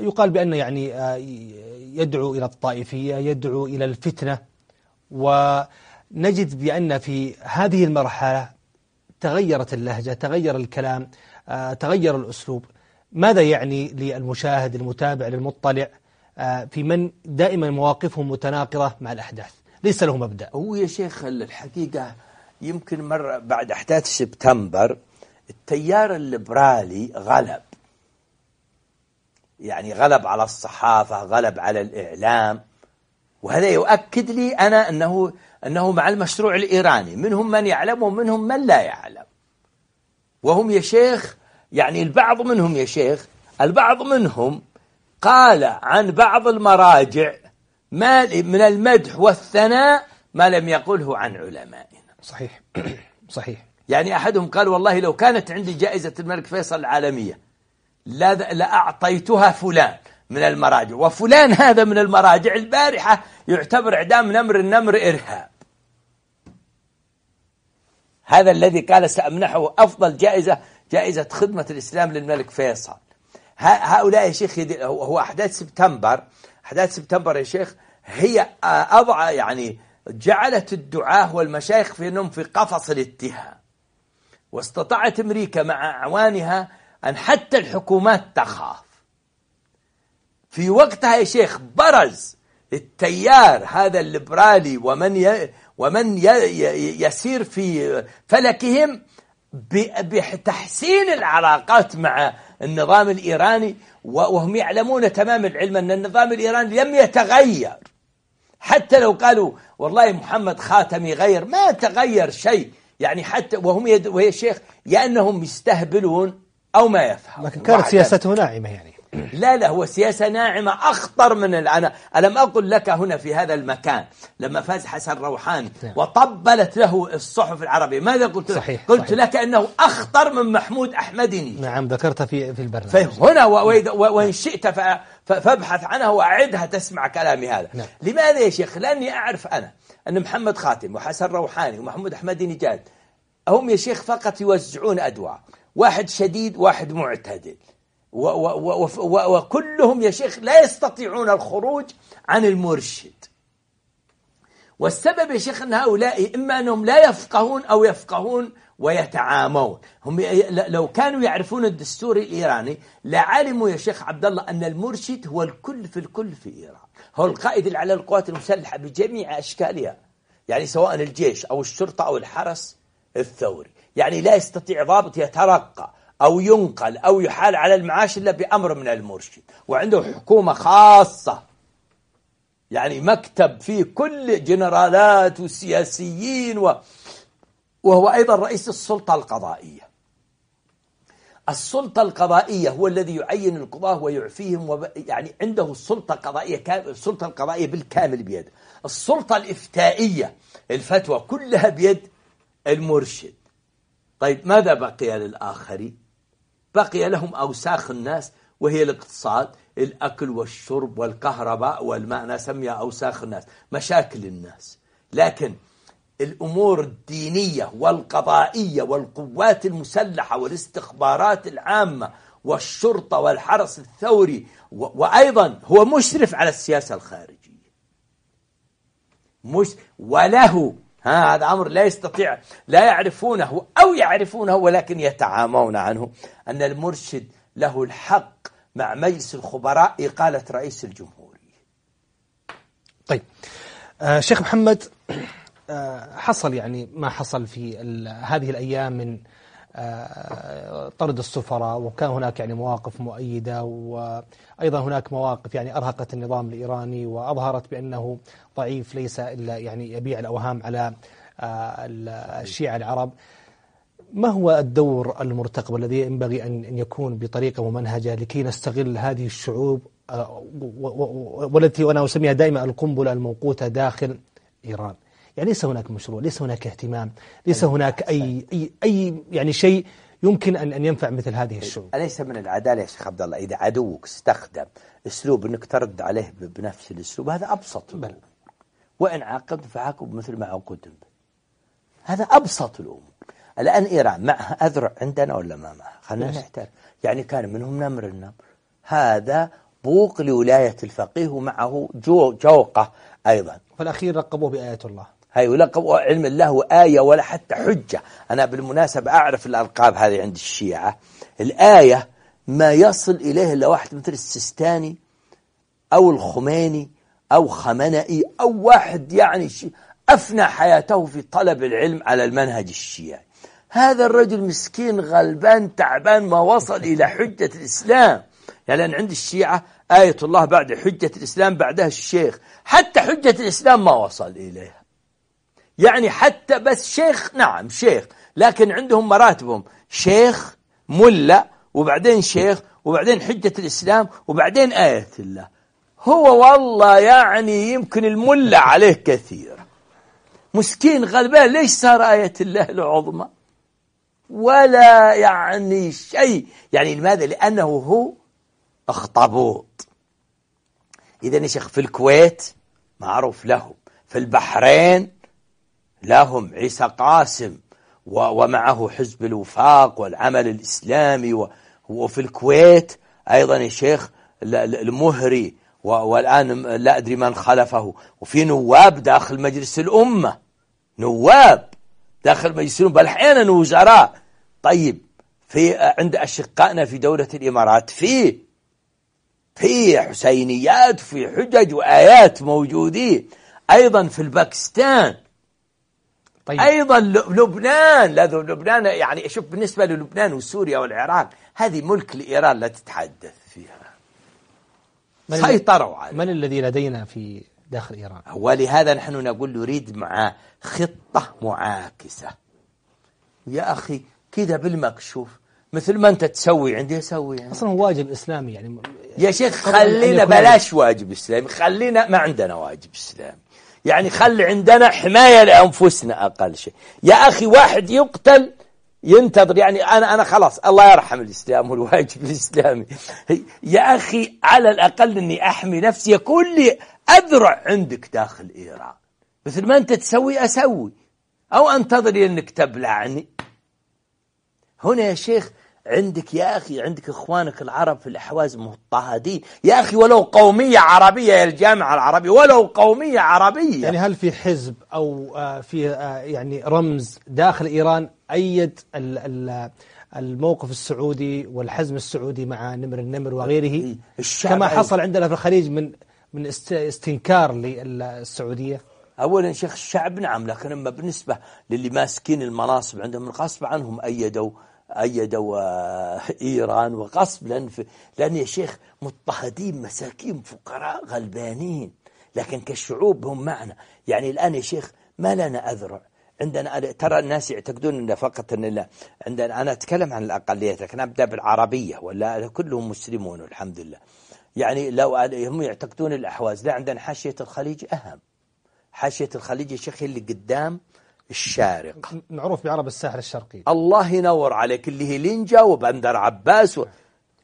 S1: يقال بان يعني آه، يدعو إلى الطائفية يدعو إلى الفتنة ونجد بأن في هذه المرحلة تغيرت اللهجة تغير الكلام آه، تغير الأسلوب ماذا يعني للمشاهد المتابع للمطلع في من دائما مواقفهم متناقضة مع الأحداث ليس له مبدأ
S3: هو يا شيخ الحقيقة يمكن مرة بعد أحداث سبتمبر التيار الليبرالي غلب يعني غلب على الصحافة غلب على الإعلام وهذا يؤكد لي أنا أنه, أنه مع المشروع الإيراني منهم من يعلم ومنهم من لا يعلم وهم يا شيخ يعني البعض منهم يا شيخ البعض منهم قال عن بعض المراجع ما من المدح والثناء ما لم يقله عن علمائه صحيح صحيح يعني أحدهم قال والله لو كانت عندي جائزة الملك فيصل العالمية لأعطيتها فلان من المراجع وفلان هذا من المراجع البارحة يعتبر إعدام نمر النمر إرهاب هذا الذي قال سأمنحه أفضل جائزة جائزة خدمة الإسلام للملك فيصل هؤلاء يا شيخ هو أحداث سبتمبر أحداث سبتمبر يا شيخ هي آه، أضع يعني جعلت الدعاه والمشايخ في أنهم في قفص الاتهام واستطاعت أمريكا مع أعوانها أن حتى الحكومات تخاف في وقتها يا شيخ برز التيار هذا الليبرالي ومن ي... ومن ي... يسير في فلكهم بتحسين العلاقات مع النظام الإيراني وهم يعلمون تمام العلم أن النظام الإيراني لم يتغير حتى لو قالوا والله محمد خاتمي غير ما تغير شيء يعني حتى وهم يد ويا شيخ يا انهم يستهبلون او ما يفهم لكن كانت سياسته ناعمه يعني لا لا هو سياسه ناعمه اخطر من انا الم اقل لك هنا في هذا المكان لما فاز حسن روحان نعم. وطبلت له الصحف العربيه ماذا قلت لك؟ صحيح قلت صحيح لك انه اخطر من محمود احمدني نعم ذكرت
S1: في في البرنامج
S3: فهنا وان شئت فابحث عنها وأعدها تسمع كلامي هذا نعم. لماذا يا شيخ لأني أعرف أنا أن محمد خاتم وحسن روحاني ومحمود أحمد نجاد هم يا شيخ فقط يوزعون أدواء واحد شديد واحد معتدل وكلهم يا شيخ لا يستطيعون الخروج عن المرشد والسبب يا شيخ أن هؤلاء إما أنهم لا يفقهون أو يفقهون ويتعامون هم لو كانوا يعرفون الدستور الإيراني لعلموا يا شيخ عبد الله أن المرشد هو الكل في الكل في إيران هو القائد على القوات المسلحة بجميع أشكالها يعني سواء الجيش أو الشرطة أو الحرس الثوري يعني لا يستطيع ضابط يترقى أو ينقل أو يحال على المعاش إلا بأمر من المرشد وعنده حكومة خاصة يعني مكتب فيه كل جنرالات وسياسيين و... وهو أيضا رئيس السلطة القضائية السلطة القضائية هو الذي يعين القضاة ويعفيهم وب... يعني عنده السلطة القضائية كامل السلطة القضائية بالكامل بيده السلطة الإفتائية الفتوى كلها بيد المرشد طيب ماذا بقي للآخرين بقي لهم أوساخ الناس وهي الاقتصاد الأكل والشرب والكهرباء والماء أنا أسميها أوساخ الناس مشاكل الناس لكن الأمور الدينية والقضائية والقوات المسلحة والاستخبارات العامة والشرطة والحرس الثوري وأيضا هو مشرف على السياسة الخارجية مش وله ها هذا أمر لا يستطيع لا يعرفونه أو يعرفونه ولكن يتعامون عنه أن المرشد له الحق مع مجلس الخبراء إقالة رئيس الجمهورية طيب
S1: آه شيخ محمد آه، حصل يعني ما حصل في هذه الأيام من آه، طرد السفراء وكان هناك يعني مواقف مؤيدة وأيضا هناك مواقف يعني أرهقت النظام الإيراني وأظهرت بأنه ضعيف ليس إلا يعني يبيع الأوهام على آه، الشيعة العرب ما هو الدور المرتقب الذي ينبغي أن يكون بطريقة ممنهجة لكي نستغل هذه الشعوب والتي وأنا أسميها دائما القنبلة الموقوتة داخل إيران يعني ليس هناك مشروع ليس هناك اهتمام ليس هناك أي, أي, أي يعني شيء يمكن أن أن ينفع مثل هذه إيه، الشؤون
S3: أليس من العدالة يا شيخ عبد الله إذا عدوك استخدم أسلوب أنك ترد عليه بنفس الأسلوب هذا أبسط بل وإن عاقبت فعاقب مثل ما عقدت هذا أبسط الأمور الآن إيران معها أذرع عندنا ولا ما معها خلينا نحتاج يعني كان منهم نمر النمر هذا بوق لولاية الفقيه ومعه جو جوقة أيضا في الأخير رقبوه بآية الله ولقب علم الله آية ولا حتى حجة أنا بالمناسبة أعرف الألقاب هذه عند الشيعة الآية ما يصل إليه إلا واحد مثل السستاني أو الخميني أو خمنئي أو واحد يعني أفنى حياته في طلب العلم على المنهج الشيعي هذا الرجل مسكين غلبان تعبان ما وصل إلى حجة الإسلام يعني لأن عند الشيعة آية الله بعد حجة الإسلام بعدها الشيخ حتى حجة الإسلام ما وصل إليها يعني حتى بس شيخ نعم شيخ لكن عندهم مراتبهم شيخ ملا وبعدين شيخ وبعدين حجة الإسلام وبعدين آية الله هو والله يعني يمكن الملة عليه كثير مسكين غلبان ليش صار آية الله العظمى ولا يعني شيء يعني لماذا لأنه هو اخطبوط إذا يا شيخ في الكويت معروف له في البحرين لهم عيسى قاسم ومعه حزب الوفاق والعمل الإسلامي وفي الكويت أيضا الشيخ المهري والآن لا أدري من خلفه وفي نواب داخل مجلس الأمة نواب داخل مجلس الأمة بل أحيانا وزراء طيب في عند أشقائنا في دولة الإمارات في في حسينيات في حجج وآيات موجودين أيضا في الباكستان طيب. أيضا لبنان لبنان يعني شوف بالنسبة للبنان وسوريا والعراق هذه ملك لإيران لا تتحدث فيها من سيطروا عليه من الذي لدينا في داخل إيران ولهذا نحن نقول نريد مع خطة معاكسة يا أخي كذا بالمكشوف مثل ما أنت تسوي عندي أسوي يعني. أصلا واجب إسلامي يعني يا شيخ خلينا بلاش واجب إسلامي خلينا ما عندنا واجب إسلامي يعني خلي عندنا حماية لأنفسنا أقل شيء يا أخي واحد يقتل ينتظر يعني أنا أنا خلاص الله يرحم الإسلام والواجب الإسلامي يا أخي على الأقل أني أحمي نفسي يكون لي أذرع عندك داخل إيران مثل ما أنت تسوي أسوي أو أنتظر أنك تبلعني هنا يا شيخ عندك يا أخي عندك إخوانك العرب في الأحواز مضطهدين يا أخي ولو قومية عربية يا الجامعة العربية ولو قومية عربية يعني هل في حزب أو آه، في آه،
S1: يعني رمز داخل إيران أيد الموقف السعودي والحزم السعودي مع نمر النمر وغيره إيه، كما حصل عندنا في الخليج من من استنكار للسعودية
S3: أولا شيخ الشعب نعم لكن أما بالنسبة للي ماسكين المناصب عندهم غصب عنهم أيدوا أيدوا إيران وغصب لأن, لأن يا شيخ مضطهدين مساكين فقراء غلبانين لكن كشعوب هم معنا يعني الآن يا شيخ ما لنا أذرع عندنا ترى الناس يعتقدون ان فقط ان لا عندنا انا اتكلم عن الاقليات لكن ابدا بالعربيه ولا كلهم مسلمون والحمد لله يعني لو هم يعتقدون الاحواز لا عندنا حاشيه الخليج اهم حاشيه الخليج يا شيخ اللي قدام الشارق معروف بعرب الساحل الشرقي الله ينور عليك اللي هي لينجا وبندر عباس و...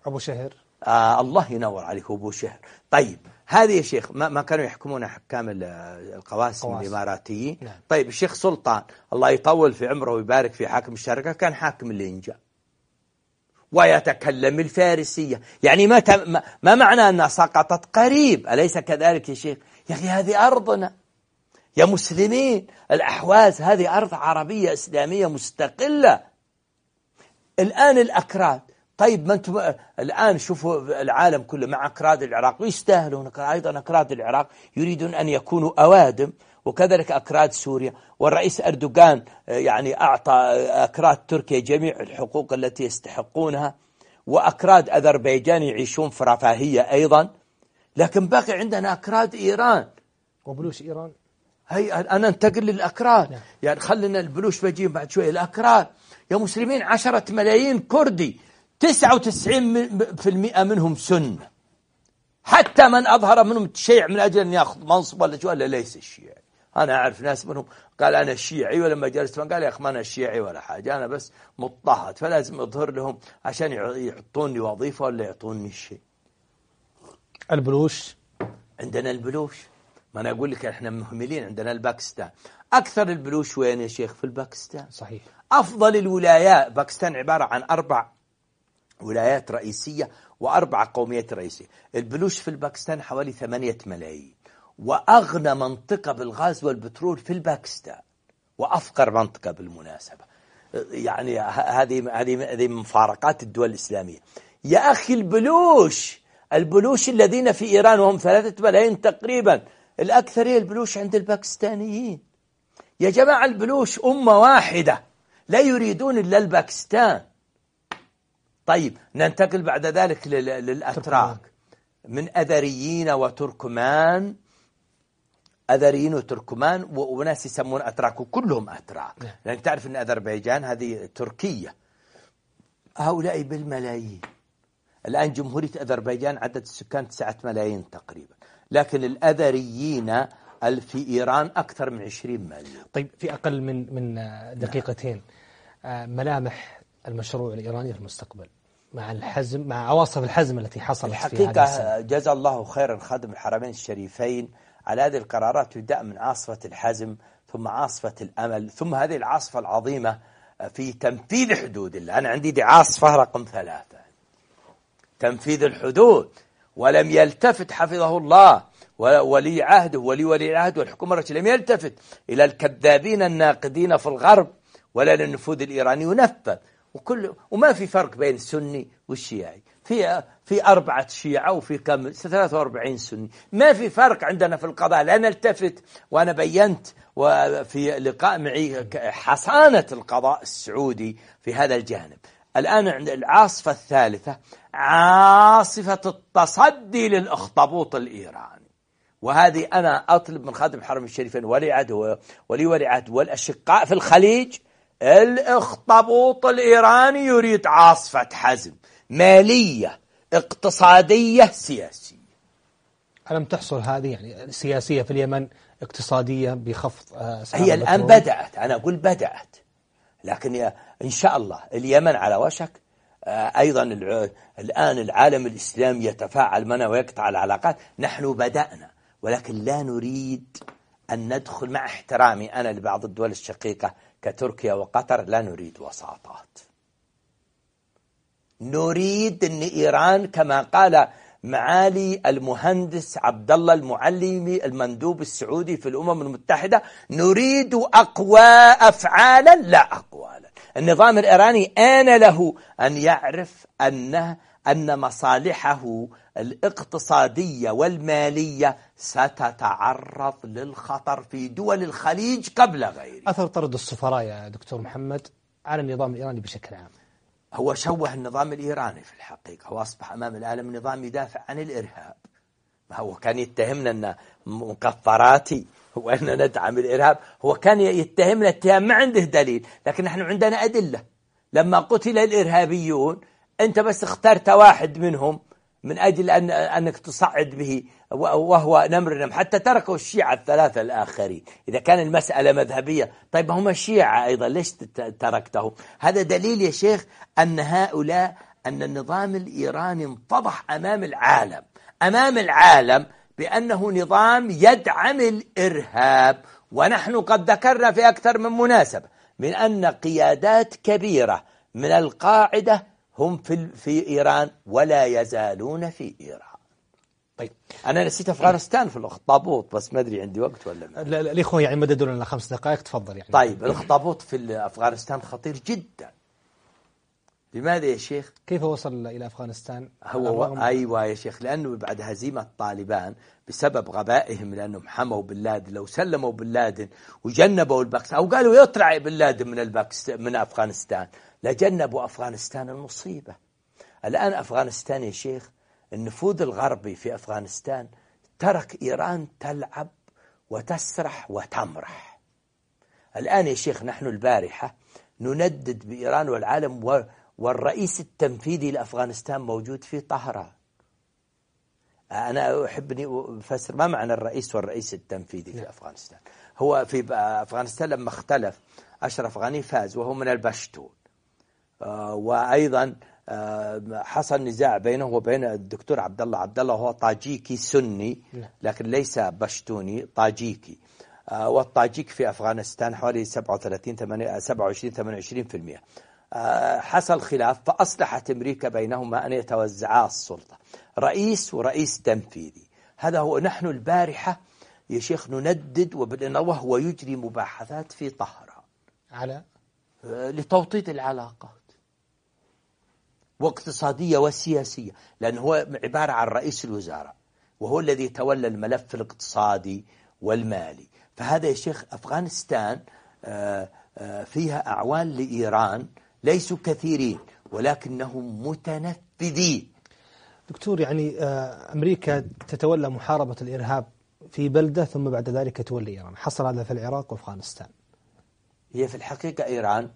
S3: أبو شهر آه الله ينور عليك أبو شهر طيب هذه يا شيخ ما, ما كانوا يحكمون حكام القواسم الإماراتيين نعم. طيب الشيخ سلطان الله يطول في عمره ويبارك في حاكم الشارقة كان حاكم لينجا ويتكلم الفارسية يعني ما, ما معنى أنها سقطت قريب أليس كذلك يا شيخ يا أخي هذه أرضنا يا مسلمين الأحواز هذه أرض عربية إسلامية مستقلة الآن الأكراد طيب ما انتم الآن شوفوا العالم كله مع أكراد العراق ويستاهلون أيضا أكراد العراق يريدون أن يكونوا أوادم وكذلك أكراد سوريا والرئيس أردوغان يعني أعطى أكراد تركيا جميع الحقوق التي يستحقونها وأكراد أذربيجان يعيشون في رفاهية أيضا لكن باقي عندنا أكراد إيران وبلوش إيران هي أنا أنتقل للأكراد نعم. يعني خلينا البلوش بجيب بعد شوي الأكراد يا مسلمين عشرة ملايين كردي تسعة وتسعين في المئة منهم سنة حتى من أظهر منهم تشيع من أجل أن يأخذ منصب ولا شيء ولا ليس الشيعي أنا أعرف ناس منهم قال أنا شيعي ولما جلست من قال يا أخي ما أنا شيعي ولا حاجة أنا بس مضطهد فلازم أظهر لهم عشان يعطوني وظيفة ولا يعطوني شيء
S1: البلوش
S3: عندنا البلوش ما انا اقول لك احنا مهملين عندنا الباكستان اكثر البلوش وين يا شيخ في الباكستان صحيح افضل الولايات باكستان عباره عن اربع ولايات رئيسيه واربع قوميات رئيسيه البلوش في الباكستان حوالي 8 ملايين واغنى منطقه بالغاز والبترول في الباكستان وافقر منطقه بالمناسبه يعني هذه هذه هذه مفارقات الدول الاسلاميه يا اخي البلوش البلوش الذين في ايران وهم ثلاثة ملايين تقريبا الأكثرية البلوش عند الباكستانيين يا جماعة البلوش أمة واحدة لا يريدون إلا الباكستان طيب ننتقل بعد ذلك للأتراك من أذريين وتركمان أذريين وتركمان وناس يسمون أتراك وكلهم أتراك نعم. لأن تعرف أن أذربيجان هذه تركية هؤلاء بالملايين الآن جمهورية أذربيجان عدد السكان 9 ملايين تقريبا لكن الأذريين في إيران أكثر من 20 مليون طيب في أقل
S1: من من دقيقتين آه، ملامح المشروع الإيراني في المستقبل مع الحزم مع عواصف الحزم التي حصلت الحقيقة في الحقيقة
S3: جزا الله خيرا خادم الحرمين الشريفين على هذه القرارات تبدأ من عاصفة الحزم ثم عاصفة الأمل ثم هذه العاصفة العظيمة آه، في تنفيذ حدود الله أنا عندي دي عاصفة رقم ثلاثة تنفيذ الحدود ولم يلتفت حفظه الله ولي عهده ولي ولي العهد والحكومة الرشيدة لم يلتفت إلى الكذابين الناقدين في الغرب ولا للنفوذ الإيراني ونفذ وكل وما في فرق بين السني والشيعي في في أربعة شيعة وفي كم 43 سني ما في فرق عندنا في القضاء لا نلتفت وأنا بينت وفي لقاء معي حصانة القضاء السعودي في هذا الجانب الآن عند العاصفة الثالثة عاصفة التصدي للأخطبوط الإيراني وهذه أنا أطلب من خادم الحرم الشريفين ولي عهده ولي ولي عدوى والأشقاء في الخليج الأخطبوط الإيراني يريد عاصفة حزم مالية اقتصادية سياسية ألم تحصل
S1: هذه يعني سياسية في اليمن
S3: اقتصادية بخفض آه، هي الآن بدأت أنا أقول بدأت لكن إن شاء الله اليمن على وشك آه، أيضا الآن العالم الإسلامي يتفاعل معنا ويقطع العلاقات نحن بدأنا ولكن لا نريد أن ندخل مع احترامي أنا لبعض الدول الشقيقة كتركيا وقطر لا نريد وساطات نريد أن إيران كما قال معالي المهندس عبد الله المعلمي المندوب السعودي في الأمم المتحدة نريد أقوى أفعالا لا أقوالا النظام الإيراني آن له أن يعرف أنه أن مصالحه الاقتصادية والمالية ستتعرض للخطر في دول الخليج قبل غيره
S1: أثر طرد السفراء يا دكتور محمد على النظام الإيراني بشكل عام
S3: هو شوه النظام الإيراني في الحقيقة هو أصبح أمام العالم نظام يدافع عن الإرهاب ما هو كان يتهمنا أن مقطراتي هو ندعم الإرهاب هو كان يتهمنا اتهام ما عنده دليل لكن نحن عندنا أدلة لما قتل الإرهابيون أنت بس اخترت واحد منهم من أجل أن أنك تصعد به وهو نمر نم حتى تركوا الشيعة الثلاثة الآخرين إذا كان المسألة مذهبية طيب هم الشيعة أيضا ليش تركتهم هذا دليل يا شيخ أن هؤلاء أن النظام الإيراني انفضح أمام العالم أمام العالم بأنه نظام يدعم الإرهاب ونحن قد ذكرنا في أكثر من مناسبة من أن قيادات كبيرة من القاعدة هم في, في إيران ولا يزالون في إيران طيب انا نسيت افغانستان في الاخطبوط بس ما ادري عندي وقت ولا لا,
S1: لا الاخوه يعني مددوا لنا خمس دقائق تفضل يعني طيب
S3: الاخطبوط في افغانستان خطير جدا لماذا يا شيخ كيف
S1: وصل إلى أفغانستان هو و...
S3: أيوة يا شيخ لأنه بعد هزيمة طالبان بسبب غبائهم لأنهم حموا بن لادن لو سلموا بن لادن وجنبوا الباكستان أو قالوا يطلع بن لادن من, البكس من أفغانستان لجنبوا أفغانستان المصيبة الآن أفغانستان يا شيخ النفوذ الغربي في أفغانستان ترك إيران تلعب وتسرح وتمرح الآن يا شيخ نحن البارحة نندد بإيران والعالم و والرئيس التنفيذي لأفغانستان موجود في طهران أنا أحبني أفسر ما معنى الرئيس والرئيس التنفيذي في نعم. أفغانستان هو في أفغانستان لما اختلف أشرف غني فاز وهو من البشتون آه، وأيضا آه، حصل نزاع بينه وبين الدكتور عبد الله عبد الله هو طاجيكي سني نعم. لكن ليس بشتوني طاجيكي آه، والطاجيك في أفغانستان حوالي 37 27 28% حصل خلاف فأصلحت أمريكا بينهما أن يتوزعا السلطة رئيس ورئيس تنفيذي هذا هو نحن البارحة يا شيخ نندد وهو يجري مباحثات في طهران على آه، لتوطيد العلاقات واقتصادية وسياسية لأن هو عبارة عن رئيس الوزراء وهو الذي تولى الملف الاقتصادي والمالي فهذا يا شيخ أفغانستان آه، آه، فيها أعوان لإيران ليسوا كثيرين ولكنهم
S1: متنفذين دكتور يعني آه، أمريكا تتولى محاربة الإرهاب في بلدة ثم بعد ذلك تولي إيران حصل هذا في العراق وأفغانستان
S3: هي في الحقيقة إيران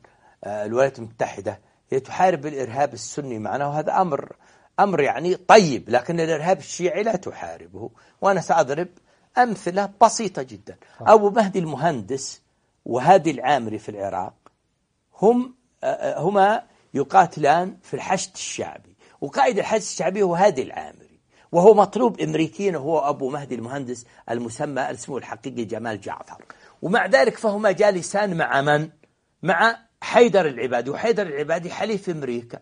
S3: آه، الولايات المتحدة هي تحارب الإرهاب السني معنا وهذا أمر أمر يعني طيب لكن الإرهاب الشيعي لا تحاربه وأنا سأضرب أمثلة بسيطة جدا أبو مهدي المهندس وهادي العامري في العراق هم هما يقاتلان في الحشد الشعبي وقائد الحشد الشعبي هو هادي العامري وهو مطلوب امريكيا هو ابو مهدي المهندس المسمى اسمه الحقيقي جمال جعفر ومع ذلك فهما جالسان مع من؟ مع حيدر العبادي وحيدر العبادي حليف امريكا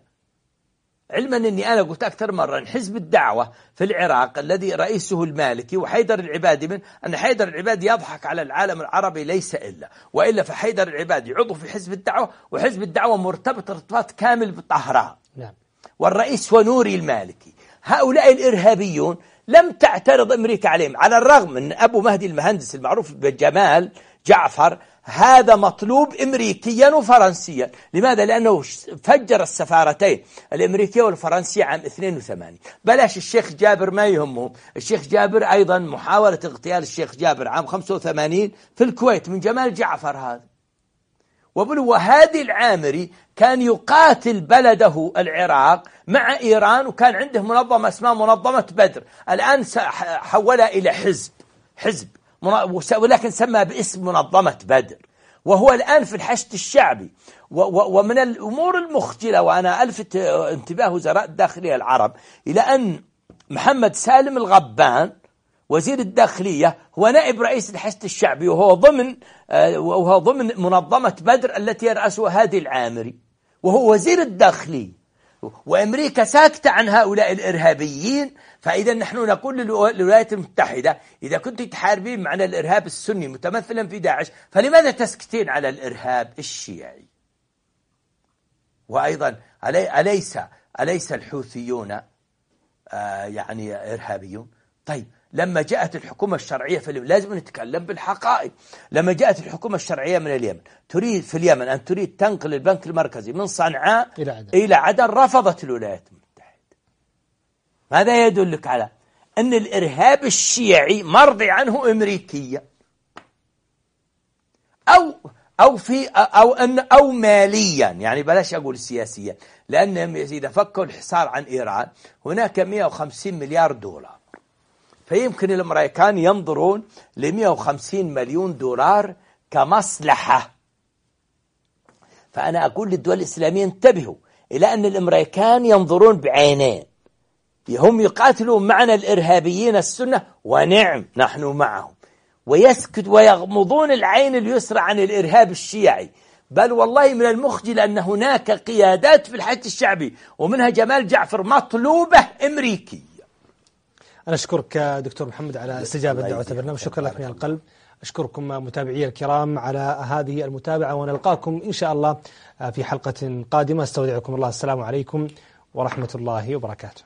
S3: علما أني أنا قلت أكثر مرة أن حزب الدعوة في العراق الذي رئيسه المالكي وحيدر العبادي من أن حيدر العبادي يضحك على العالم العربي ليس إلا وإلا فحيدر العبادي عضو في حزب الدعوة وحزب الدعوة مرتبط ارتباط كامل بطهران نعم. والرئيس ونوري المالكي هؤلاء الإرهابيون لم تعترض أمريكا عليهم على الرغم من أبو مهدي المهندس المعروف بجمال جعفر هذا مطلوب امريكيا وفرنسيا لماذا؟ لأنه فجر السفارتين الامريكية والفرنسية عام 82 بلاش الشيخ جابر ما يهمه الشيخ جابر أيضا محاولة اغتيال الشيخ جابر عام 85 في الكويت من جمال جعفر هذا وبلو هذه العامري كان يقاتل بلده العراق مع إيران وكان عنده منظمة اسمها منظمة بدر الآن حولها إلى حزب حزب ولكن سمى باسم منظمة بدر وهو الآن في الحشد الشعبي ومن الأمور المخجلة وأنا ألفت انتباه وزراء الداخلية العرب إلى أن محمد سالم الغبان وزير الداخلية هو نائب رئيس الحشد الشعبي وهو ضمن آه، وهو ضمن منظمة بدر التي يرأسها هادي العامري وهو وزير الداخلية وأمريكا ساكتة عن هؤلاء الإرهابيين فإذا نحن نقول للولايات المتحدة إذا كنت تحاربين معنا الإرهاب السني متمثلا في داعش فلماذا تسكتين على الإرهاب الشيعي وأيضا أليس أليس الحوثيون آه، يعني إرهابيون طيب لما جاءت الحكومة الشرعية في اليمن لازم نتكلم بالحقائق لما جاءت الحكومة الشرعية من اليمن تريد في اليمن أن تريد تنقل البنك المركزي من صنعاء إلى عدن, إلى عدن رفضت الولايات المتحدة هذا يدلك على أن الإرهاب الشيعي مرضي عنه أمريكية أو أو في أو أن أو ماليا يعني بلاش أقول سياسيا لأنهم إذا فكوا الحصار عن إيران هناك 150 مليار دولار فيمكن الأمريكان ينظرون ل 150 مليون دولار كمصلحة فأنا أقول للدول الإسلامية انتبهوا إلى أن الأمريكان ينظرون بعينين هم يقاتلون معنا الإرهابيين السنة ونعم نحن معهم ويسكت ويغمضون العين اليسرى عن الإرهاب الشيعي بل والله من المخجل أن هناك قيادات في الحج الشعبي ومنها جمال جعفر مطلوبة أمريكي
S1: أنا أشكرك دكتور محمد على استجابة دعوة البرنامج شكرا لك من القلب أشكركم متابعي الكرام على هذه المتابعة ونلقاكم إن شاء الله آه، في حلقة قادمة استودعكم الله السلام عليكم ورحمة الله وبركاته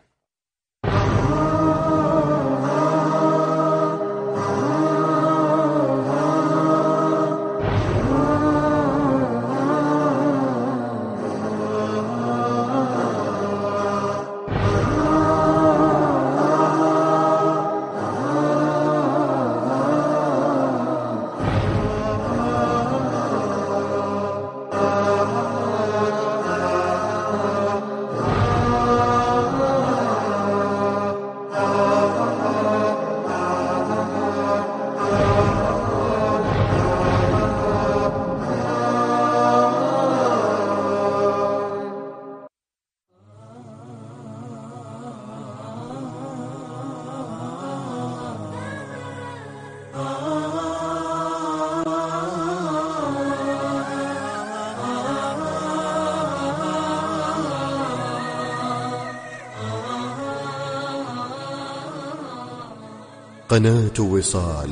S2: قناة وصال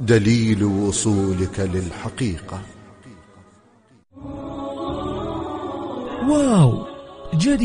S2: دليل وصولك للحقيقة
S1: واو جديد